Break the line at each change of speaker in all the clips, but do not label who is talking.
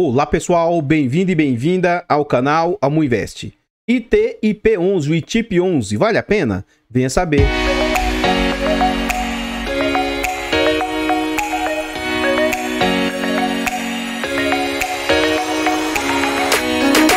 Olá pessoal, bem-vindo e bem-vinda ao canal Amu Invest. IT IP11 o Itip 11 vale a pena? Venha saber.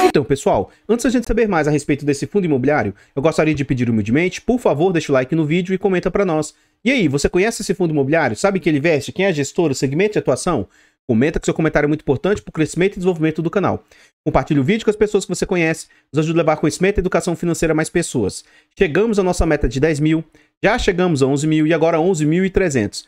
Então, pessoal, antes da gente saber mais a respeito desse fundo imobiliário, eu gostaria de pedir humildemente, por favor, deixa o like no vídeo e comenta para nós. E aí, você conhece esse fundo imobiliário? Sabe que ele veste? Quem é gestor? O segmento de atuação? Comenta que seu comentário é muito importante para o crescimento e desenvolvimento do canal. Compartilhe o vídeo com as pessoas que você conhece, nos ajude a levar conhecimento e educação financeira a mais pessoas. Chegamos à nossa meta de 10 mil, já chegamos a 11 mil e agora 11.300. 300.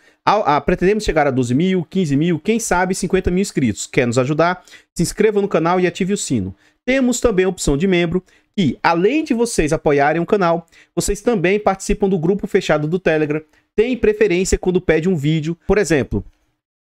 pretendemos chegar a 12 mil, 15 mil, quem sabe 50 mil inscritos. Quer nos ajudar? Se inscreva no canal e ative o sino. Temos também a opção de membro, e além de vocês apoiarem o canal, vocês também participam do grupo fechado do Telegram, tem preferência quando pede um vídeo. Por exemplo,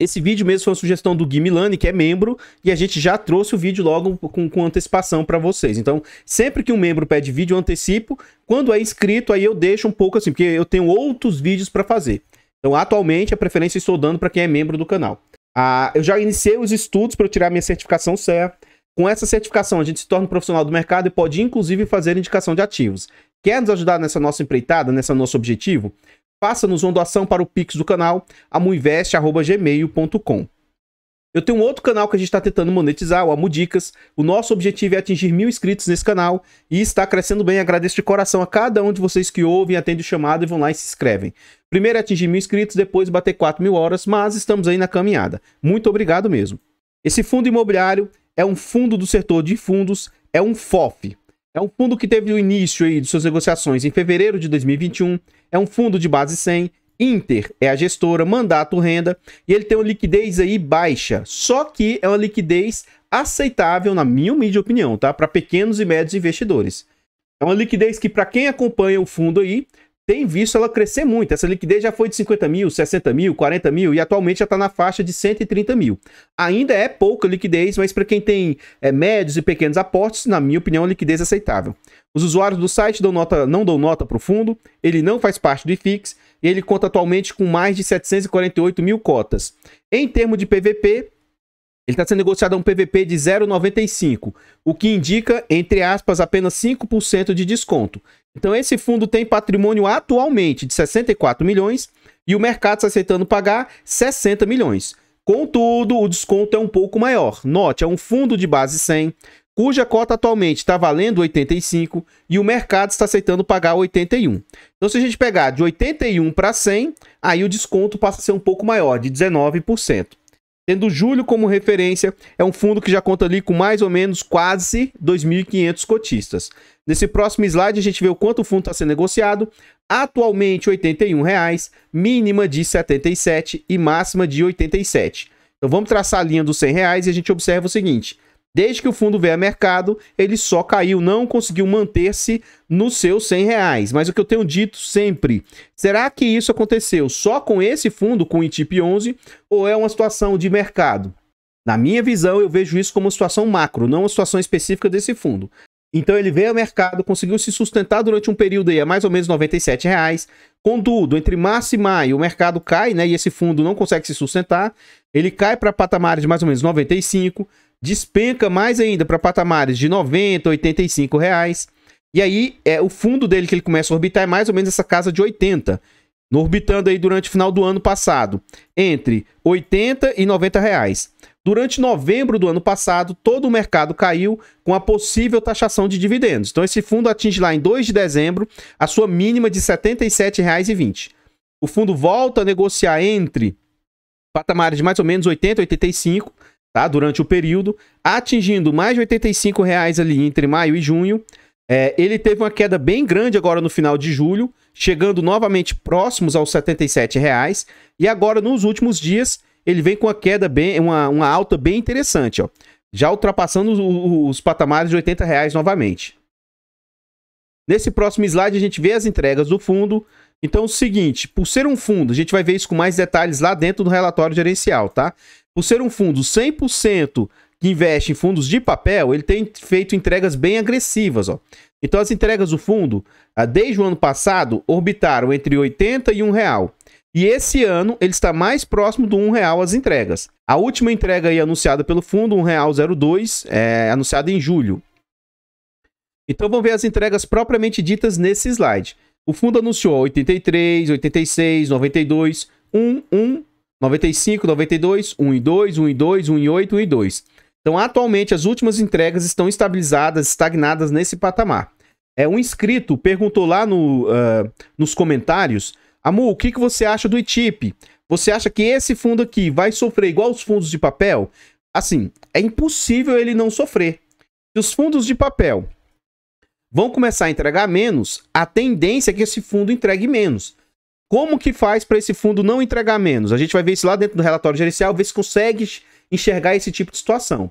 esse vídeo mesmo foi uma sugestão do Gui Milani, que é membro, e a gente já trouxe o vídeo logo com, com antecipação para vocês. Então, sempre que um membro pede vídeo, eu antecipo. Quando é inscrito, aí eu deixo um pouco assim, porque eu tenho outros vídeos para fazer. Então, atualmente, a preferência estou dando para quem é membro do canal. Ah, eu já iniciei os estudos para tirar minha certificação CEA. Com essa certificação, a gente se torna um profissional do mercado e pode, inclusive, fazer indicação de ativos. Quer nos ajudar nessa nossa empreitada, nesse nosso objetivo? faça-nos uma doação para o Pix do canal, amuinvest.gmail.com. Eu tenho um outro canal que a gente está tentando monetizar, o Amudicas. O nosso objetivo é atingir mil inscritos nesse canal e está crescendo bem. Agradeço de coração a cada um de vocês que ouvem, atendem o chamado e vão lá e se inscrevem. Primeiro é atingir mil inscritos, depois bater 4 mil horas, mas estamos aí na caminhada. Muito obrigado mesmo. Esse fundo imobiliário é um fundo do setor de fundos, é um FOF. É um fundo que teve o início aí de suas negociações em fevereiro de 2021 é um fundo de base 100, Inter é a gestora, mandato renda, e ele tem uma liquidez aí baixa, só que é uma liquidez aceitável, na minha humilde opinião, tá? Para pequenos e médios investidores. É uma liquidez que, para quem acompanha o fundo aí, tem visto ela crescer muito. Essa liquidez já foi de 50 mil, 60 mil, 40 mil e atualmente já está na faixa de 130 mil. Ainda é pouca liquidez, mas para quem tem é, médios e pequenos aportes, na minha opinião, é liquidez aceitável. Os usuários do site dão nota, não dão nota para o fundo, ele não faz parte do IFIX e ele conta atualmente com mais de 748 mil cotas. Em termos de PVP, ele está sendo negociado a um PVP de 0,95, o que indica, entre aspas, apenas 5% de desconto. Então esse fundo tem patrimônio atualmente de 64 milhões e o mercado está aceitando pagar 60 milhões. Contudo, o desconto é um pouco maior. Note, é um fundo de base 100, cuja cota atualmente está valendo 85 e o mercado está aceitando pagar 81. Então, se a gente pegar de 81 para 100, aí o desconto passa a ser um pouco maior, de 19%. Tendo julho como referência, é um fundo que já conta ali com mais ou menos quase 2.500 cotistas. Nesse próximo slide, a gente vê o quanto o fundo está sendo negociado. Atualmente, R$ 81,00, mínima de R$ 77,00 e máxima de R$ 87,00. Então, vamos traçar a linha dos R$ 100,00 e a gente observa o seguinte. Desde que o fundo veio a mercado, ele só caiu, não conseguiu manter-se nos seus 100 reais. Mas o que eu tenho dito sempre, será que isso aconteceu só com esse fundo, com o ITIP 11, ou é uma situação de mercado? Na minha visão, eu vejo isso como uma situação macro, não uma situação específica desse fundo. Então ele veio ao mercado, conseguiu se sustentar durante um período aí a mais ou menos R$ 97. Reais. Contudo, entre março e maio, o mercado cai, né, e esse fundo não consegue se sustentar. Ele cai para patamares de mais ou menos 95 despenca mais ainda para patamares de 90, 85 reais. E aí, é, o fundo dele que ele começa a orbitar é mais ou menos essa casa de 80. Orbitando aí durante o final do ano passado, entre 80 e 90 reais. Durante novembro do ano passado, todo o mercado caiu com a possível taxação de dividendos. Então, esse fundo atinge lá em 2 de dezembro a sua mínima de R$ 77,20. O fundo volta a negociar entre patamares de mais ou menos 80 e 85 tá? Durante o período, atingindo mais de 85 reais ali entre maio e junho. É, ele teve uma queda bem grande agora no final de julho, chegando novamente próximos aos 77 reais. E agora, nos últimos dias, ele vem com uma queda bem, uma, uma alta bem interessante, ó. Já ultrapassando os, os patamares de 80 reais novamente. Nesse próximo slide a gente vê as entregas do fundo. Então é o seguinte, por ser um fundo, a gente vai ver isso com mais detalhes lá dentro do relatório gerencial, tá? Por ser um fundo 100% que investe em fundos de papel, ele tem feito entregas bem agressivas. Ó. Então, as entregas do fundo, ah, desde o ano passado, orbitaram entre 80 e 1 real. E esse ano ele está mais próximo do R$ 1,00 as entregas. A última entrega aí anunciada pelo fundo, R$ 1,02, é anunciada em julho. Então vamos ver as entregas propriamente ditas nesse slide. O fundo anunciou 83, 86, 92, 1, 1, 95, 92, 1 e 2, 1 e 2, 1 e 8, 1 e 2. Então, atualmente, as últimas entregas estão estabilizadas, estagnadas nesse patamar. É, um inscrito perguntou lá no, uh, nos comentários, Amu, o que, que você acha do ETIP? Você acha que esse fundo aqui vai sofrer igual os fundos de papel? Assim, é impossível ele não sofrer. Se os fundos de papel vão começar a entregar menos, a tendência é que esse fundo entregue menos. Como que faz para esse fundo não entregar menos? A gente vai ver isso lá dentro do relatório gerencial, ver se consegue enxergar esse tipo de situação.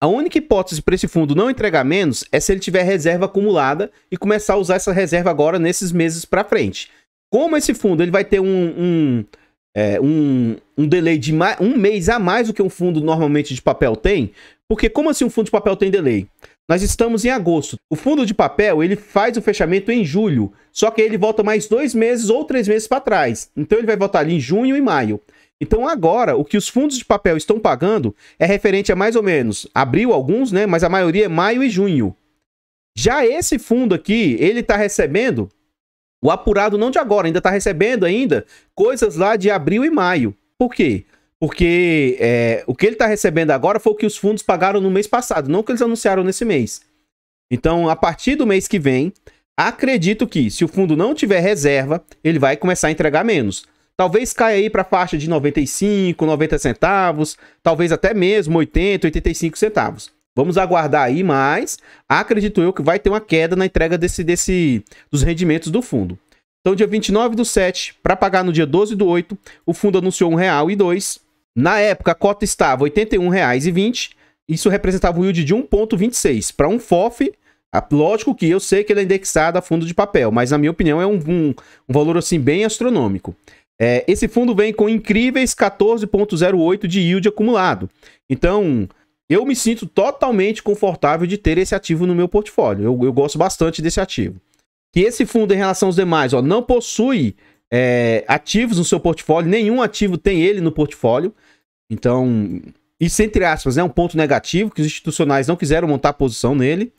A única hipótese para esse fundo não entregar menos é se ele tiver reserva acumulada e começar a usar essa reserva agora nesses meses para frente. Como esse fundo ele vai ter um, um, é, um, um delay de um mês a mais do que um fundo normalmente de papel tem, porque como assim um fundo de papel tem delay? Nós estamos em agosto. O fundo de papel ele faz o fechamento em julho, só que ele volta mais dois meses ou três meses para trás. Então ele vai voltar ali em junho e maio. Então agora o que os fundos de papel estão pagando é referente a mais ou menos abril alguns, né? Mas a maioria é maio e junho. Já esse fundo aqui ele está recebendo o apurado não de agora, ainda está recebendo ainda coisas lá de abril e maio. Por quê? Porque é, o que ele está recebendo agora foi o que os fundos pagaram no mês passado, não o que eles anunciaram nesse mês. Então, a partir do mês que vem, acredito que, se o fundo não tiver reserva, ele vai começar a entregar menos. Talvez caia aí para a faixa de 95, 90 centavos, talvez até mesmo 80, 85 centavos. Vamos aguardar aí, mas acredito eu que vai ter uma queda na entrega desse, desse dos rendimentos do fundo. Então, dia 29 do 7, para pagar no dia 12 do 8, o fundo anunciou R$ 1,02 na época, a cota estava R$ 81,20. Isso representava um yield de 1,26. Para um FOF, lógico que eu sei que ele é indexado a fundo de papel, mas na minha opinião é um, um, um valor assim bem astronômico. É, esse fundo vem com incríveis 14,08 de yield acumulado. Então, eu me sinto totalmente confortável de ter esse ativo no meu portfólio. Eu, eu gosto bastante desse ativo. Que esse fundo, em relação aos demais, ó, não possui é, ativos no seu portfólio, nenhum ativo tem ele no portfólio. Então, isso entre aspas é um ponto negativo que os institucionais não quiseram montar posição nele.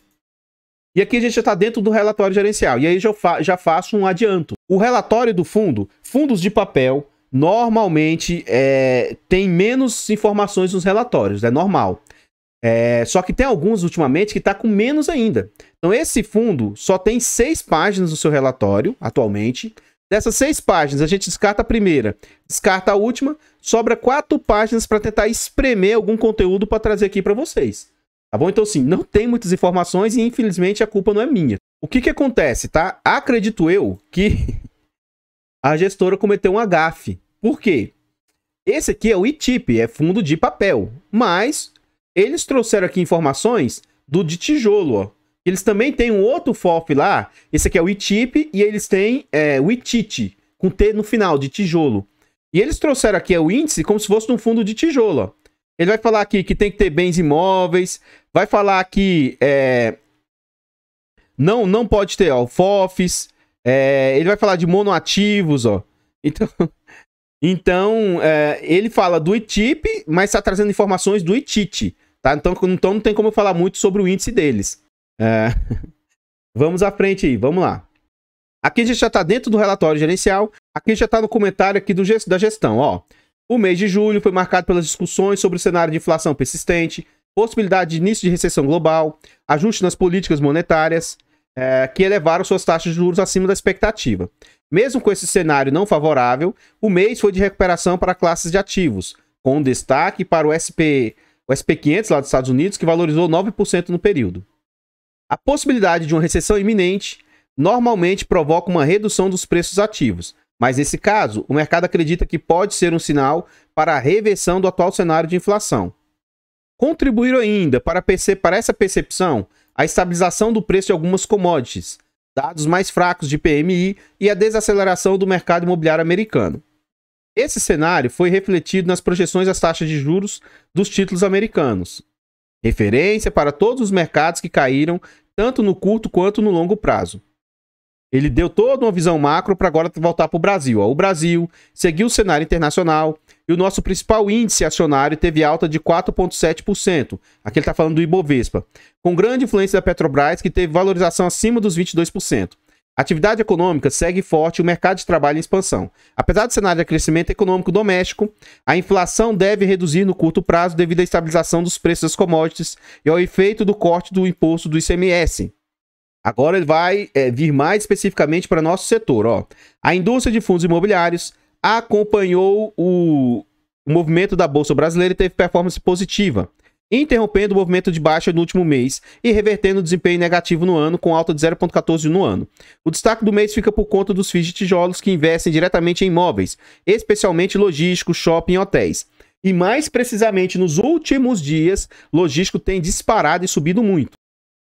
E aqui a gente já está dentro do relatório gerencial. E aí já, fa já faço um adianto. O relatório do fundo, fundos de papel, normalmente é, tem menos informações nos relatórios, é normal. É, só que tem alguns ultimamente que está com menos ainda. Então esse fundo só tem seis páginas no seu relatório atualmente. Dessas seis páginas, a gente descarta a primeira, descarta a última, sobra quatro páginas para tentar espremer algum conteúdo para trazer aqui para vocês. Tá bom? Então, sim, não tem muitas informações e infelizmente a culpa não é minha. O que que acontece, tá? Acredito eu que a gestora cometeu um agafe. Por quê? Esse aqui é o ITIP, é fundo de papel, mas eles trouxeram aqui informações do de tijolo, ó. Eles também têm um outro FOF lá. Esse aqui é o ITIP e eles têm é, o ITIT, com T no final, de tijolo. E eles trouxeram aqui é, o índice como se fosse um fundo de tijolo. Ó. Ele vai falar aqui que tem que ter bens imóveis, vai falar que é, não, não pode ter ó, FOFs, é, ele vai falar de monoativos, ó. Então, então é, ele fala do ITIP, mas está trazendo informações do ITIT, tá? Então, então não tem como eu falar muito sobre o índice deles. É. Vamos à frente aí, vamos lá. Aqui a gente já está dentro do relatório gerencial, aqui já está no comentário aqui do, da gestão, ó. O mês de julho foi marcado pelas discussões sobre o cenário de inflação persistente, possibilidade de início de recessão global, ajuste nas políticas monetárias, é, que elevaram suas taxas de juros acima da expectativa. Mesmo com esse cenário não favorável, o mês foi de recuperação para classes de ativos, com destaque para o SP, o SP500 lá dos Estados Unidos, que valorizou 9% no período. A possibilidade de uma recessão iminente normalmente provoca uma redução dos preços ativos, mas nesse caso, o mercado acredita que pode ser um sinal para a reversão do atual cenário de inflação. Contribuíram ainda para, para essa percepção a estabilização do preço de algumas commodities, dados mais fracos de PMI e a desaceleração do mercado imobiliário americano. Esse cenário foi refletido nas projeções das taxas de juros dos títulos americanos, referência para todos os mercados que caíram, tanto no curto quanto no longo prazo. Ele deu toda uma visão macro para agora voltar para o Brasil. O Brasil seguiu o cenário internacional e o nosso principal índice acionário teve alta de 4,7%. Aqui ele está falando do Ibovespa, com grande influência da Petrobras, que teve valorização acima dos 22%. A atividade econômica segue forte e o mercado de trabalho em expansão. Apesar do cenário de crescimento econômico doméstico, a inflação deve reduzir no curto prazo devido à estabilização dos preços das commodities e ao efeito do corte do imposto do ICMS. Agora ele vai é, vir mais especificamente para nosso setor. Ó. A indústria de fundos imobiliários acompanhou o, o movimento da Bolsa Brasileira e teve performance positiva interrompendo o movimento de baixa no último mês e revertendo o desempenho negativo no ano, com alta de 0,14 no ano. O destaque do mês fica por conta dos FIIs de tijolos que investem diretamente em imóveis, especialmente logísticos, shopping e hotéis. E mais precisamente nos últimos dias, logístico tem disparado e subido muito.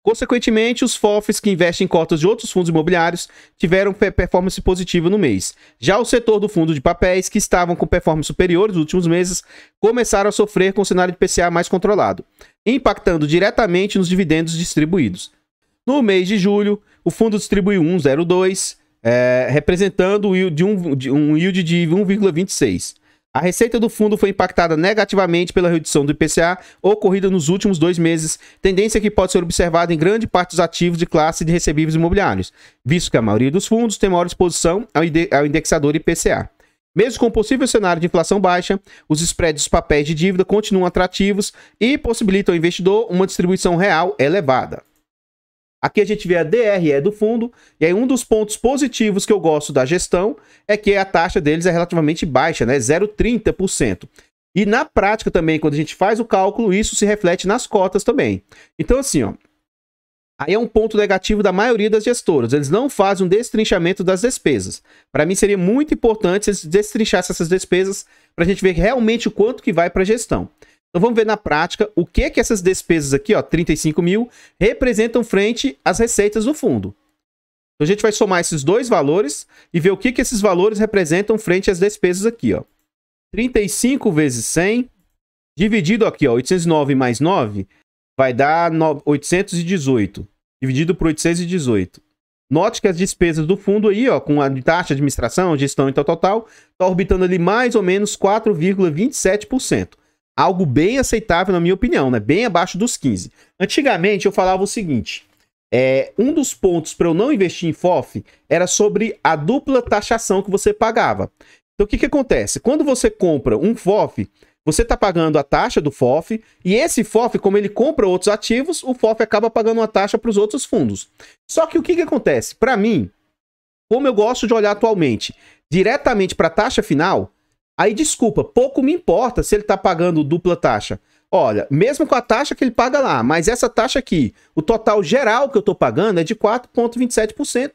Consequentemente, os FOFs que investem em cotas de outros fundos imobiliários tiveram performance positiva no mês. Já o setor do fundo de papéis, que estavam com performance superior nos últimos meses, começaram a sofrer com o cenário de PCA mais controlado, impactando diretamente nos dividendos distribuídos. No mês de julho, o fundo distribuiu 1,02, é, eh, representando um, de um, de um yield de 1,26. A receita do fundo foi impactada negativamente pela redução do IPCA ocorrida nos últimos dois meses, tendência que pode ser observada em grande parte dos ativos de classe de recebíveis imobiliários, visto que a maioria dos fundos tem maior exposição ao indexador IPCA. Mesmo com possível cenário de inflação baixa, os spreads dos papéis de dívida continuam atrativos e possibilitam ao investidor uma distribuição real elevada. Aqui a gente vê a DRE do fundo, e aí um dos pontos positivos que eu gosto da gestão é que a taxa deles é relativamente baixa, né? 0,30%. E na prática também, quando a gente faz o cálculo, isso se reflete nas cotas também. Então, assim, ó. Aí é um ponto negativo da maioria das gestoras. Eles não fazem um destrinchamento das despesas. Para mim seria muito importante se eles destrinchassem essas despesas para a gente ver realmente o quanto que vai para a gestão. Então vamos ver na prática o que que essas despesas aqui, ó, 35 mil, representam frente às receitas do fundo. Então a gente vai somar esses dois valores e ver o que que esses valores representam frente às despesas aqui, ó. 35 vezes 100, dividido aqui, ó, 809 mais 9, vai dar 818, dividido por 818. Note que as despesas do fundo aí, ó, com a taxa de administração, gestão e tal, total, está orbitando ali mais ou menos 4,27%. Algo bem aceitável, na minha opinião, né? Bem abaixo dos 15. Antigamente eu falava o seguinte: é, um dos pontos para eu não investir em FOF era sobre a dupla taxação que você pagava. Então o que, que acontece? Quando você compra um FOF, você está pagando a taxa do FOF e esse FOF, como ele compra outros ativos, o FOF acaba pagando uma taxa para os outros fundos. Só que o que, que acontece? Para mim, como eu gosto de olhar atualmente diretamente para a taxa final, Aí, desculpa, pouco me importa se ele está pagando dupla taxa. Olha, mesmo com a taxa que ele paga lá, mas essa taxa aqui, o total geral que eu estou pagando é de 4,27%.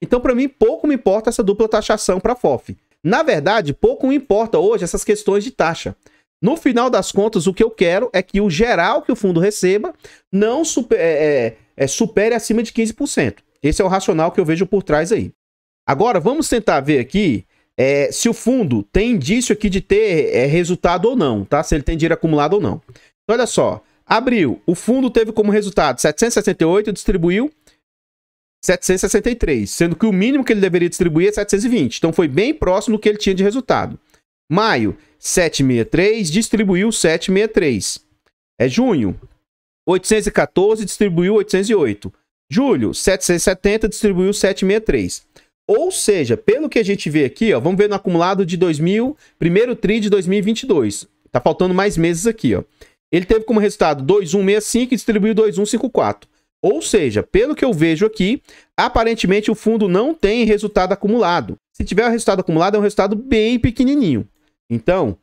Então, para mim, pouco me importa essa dupla taxação para a FOF. Na verdade, pouco me importa hoje essas questões de taxa. No final das contas, o que eu quero é que o geral que o fundo receba não super, é, é, é supere acima de 15%. Esse é o racional que eu vejo por trás aí. Agora, vamos tentar ver aqui é, se o fundo tem indício aqui de ter é, resultado ou não, tá? Se ele tem dinheiro acumulado ou não. Então, olha só. Abril, o fundo teve como resultado 768 e distribuiu 763, sendo que o mínimo que ele deveria distribuir é 720. Então foi bem próximo do que ele tinha de resultado. Maio, 763, distribuiu 763. É junho, 814, distribuiu 808. Julho, 770, distribuiu 763. Ou seja, pelo que a gente vê aqui, ó, vamos ver no acumulado de 2000, primeiro tri de 2022. Tá faltando mais meses aqui, ó. Ele teve como resultado 2165 e distribuiu 2154. Ou seja, pelo que eu vejo aqui, aparentemente o fundo não tem resultado acumulado. Se tiver resultado acumulado, é um resultado bem pequenininho. Então,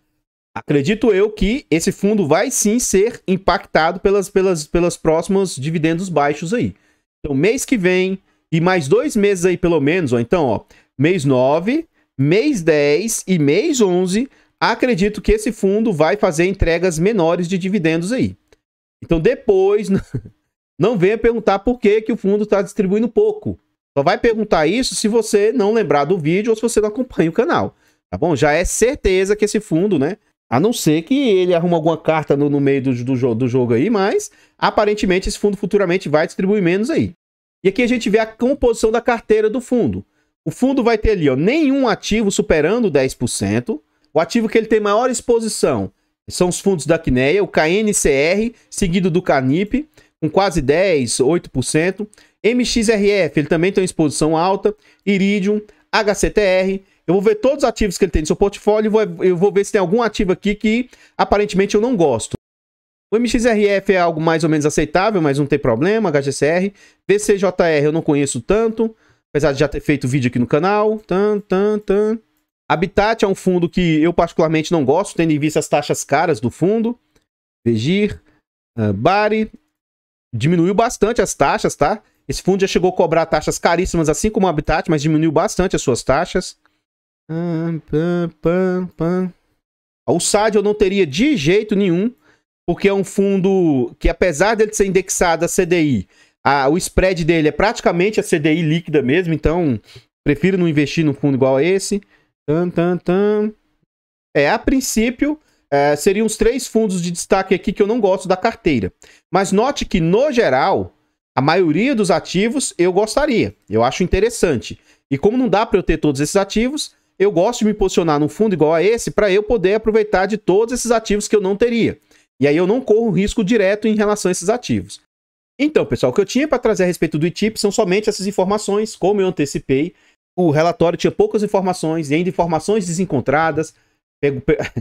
acredito eu que esse fundo vai sim ser impactado pelas, pelas, pelas próximas dividendos baixos aí. Então, mês que vem, e mais dois meses aí, pelo menos, ó. Então, ó, mês 9, mês 10 e mês 11, acredito que esse fundo vai fazer entregas menores de dividendos aí. Então, depois, não venha perguntar por que, que o fundo está distribuindo pouco. Só vai perguntar isso se você não lembrar do vídeo ou se você não acompanha o canal. Tá bom? Já é certeza que esse fundo, né? A não ser que ele arruma alguma carta no, no meio do, do, do jogo aí, mas aparentemente esse fundo futuramente vai distribuir menos aí. E aqui a gente vê a composição da carteira do fundo. O fundo vai ter ali ó, nenhum ativo superando 10%. O ativo que ele tem maior exposição são os fundos da CNEA, o KNCR, seguido do CANIP, com quase 10%, 8%. MXRF, ele também tem uma exposição alta. Iridium, HCTR. Eu vou ver todos os ativos que ele tem no seu portfólio e eu vou ver se tem algum ativo aqui que aparentemente eu não gosto. O MXRF é algo mais ou menos aceitável, mas não tem problema, HGCR. VCJR eu não conheço tanto, apesar de já ter feito vídeo aqui no canal. Tan, tan, tan. Habitat é um fundo que eu particularmente não gosto, tendo em vista as taxas caras do fundo. Vegir, uh, Bari. Diminuiu bastante as taxas, tá? Esse fundo já chegou a cobrar taxas caríssimas, assim como o Habitat, mas diminuiu bastante as suas taxas. Pam, pam, pam. O SAD eu não teria de jeito nenhum porque é um fundo que, apesar dele ser indexado a CDI, a, o spread dele é praticamente a CDI líquida mesmo, então prefiro não investir num fundo igual a esse. Tan, tan, tan. É, a princípio, é, seriam os três fundos de destaque aqui que eu não gosto da carteira. Mas note que, no geral, a maioria dos ativos eu gostaria, eu acho interessante. E como não dá para eu ter todos esses ativos, eu gosto de me posicionar num fundo igual a esse para eu poder aproveitar de todos esses ativos que eu não teria. E aí eu não corro risco direto em relação a esses ativos. Então, pessoal, o que eu tinha para trazer a respeito do ITIP são somente essas informações, como eu antecipei. O relatório tinha poucas informações e ainda informações desencontradas. Pego, pe...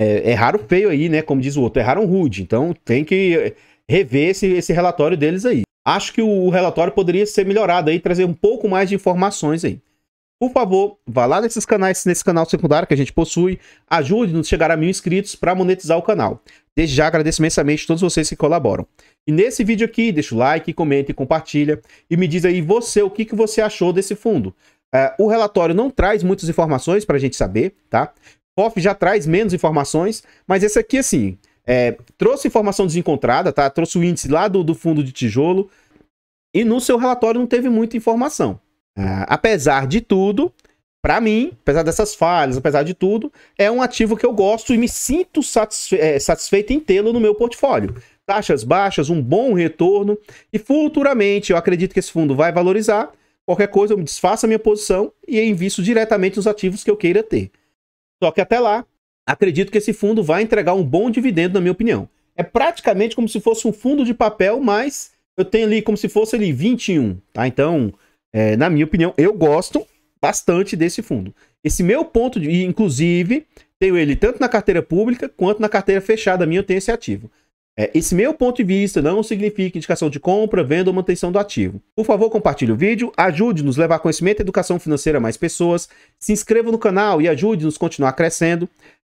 É, é, raro feio aí, né? Como diz o outro, erraram é rude. Então tem que eh, rever esse, esse relatório deles aí. Acho que o relatório poderia ser melhorado aí, trazer um pouco mais de informações aí. Por favor, vá lá nesses canais, nesse canal secundário que a gente possui, ajude-nos a chegar a mil inscritos para monetizar o canal. Desde já agradeço imensamente todos vocês que colaboram. E nesse vídeo aqui, deixa o like, comenta e compartilha. E me diz aí você o que, que você achou desse fundo. É, o relatório não traz muitas informações para a gente saber, tá? FOF já traz menos informações, mas esse aqui, assim, é, trouxe informação desencontrada, tá? Trouxe o índice lá do, do fundo de tijolo. E no seu relatório não teve muita informação. Uh, apesar de tudo, para mim, apesar dessas falhas, apesar de tudo, é um ativo que eu gosto e me sinto satisfe eh, satisfeito em tê-lo no meu portfólio. Taxas baixas, um bom retorno e futuramente eu acredito que esse fundo vai valorizar. Qualquer coisa, eu me desfaço a minha posição e invisto diretamente nos ativos que eu queira ter. Só que até lá, acredito que esse fundo vai entregar um bom dividendo, na minha opinião. É praticamente como se fosse um fundo de papel, mas eu tenho ali como se fosse ali 21, tá? Então, é, na minha opinião, eu gosto bastante desse fundo. Esse meu ponto de, inclusive, tenho ele tanto na carteira pública quanto na carteira fechada minha, eu tenho esse ativo. É, esse meu ponto de vista não significa indicação de compra, venda ou manutenção do ativo. Por favor, compartilhe o vídeo, ajude-nos a levar conhecimento e educação financeira a mais pessoas, se inscreva no canal e ajude-nos a continuar crescendo,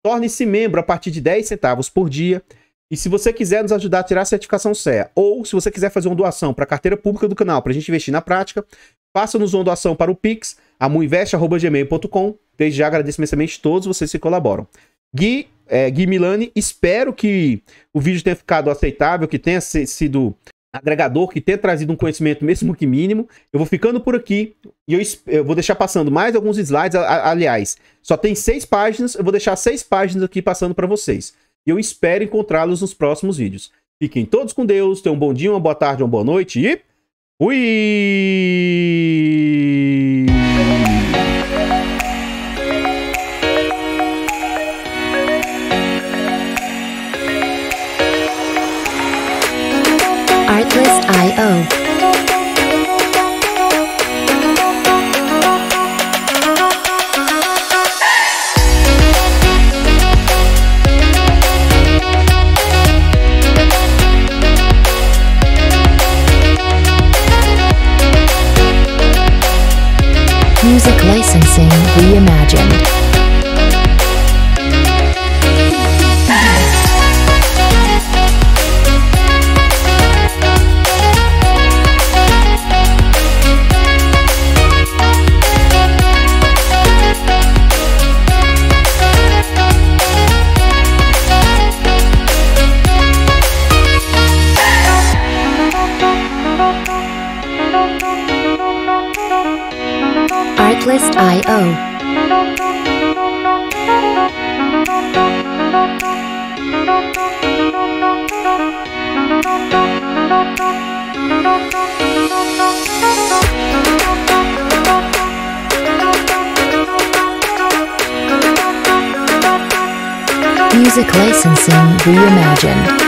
torne-se membro a partir de 10 centavos por dia e se você quiser nos ajudar a tirar a certificação CEA, ou se você quiser fazer uma doação para a carteira pública do canal, para a gente investir na prática, faça-nos uma doação para o Pix, amuinvest.gmail.com. Desde já agradeço imensamente todos vocês que colaboram. Gui, é, Gui Milani, espero que o vídeo tenha ficado aceitável, que tenha sido agregador, que tenha trazido um conhecimento mesmo que mínimo. Eu vou ficando por aqui e eu, eu vou deixar passando mais alguns slides. aliás, só tem seis páginas, eu vou deixar seis páginas aqui passando para vocês. E eu espero encontrá-los nos próximos vídeos. Fiquem todos com Deus, tenham um bom dia, uma boa tarde, uma boa noite e fui! Artlist.io Music licensing reimagined.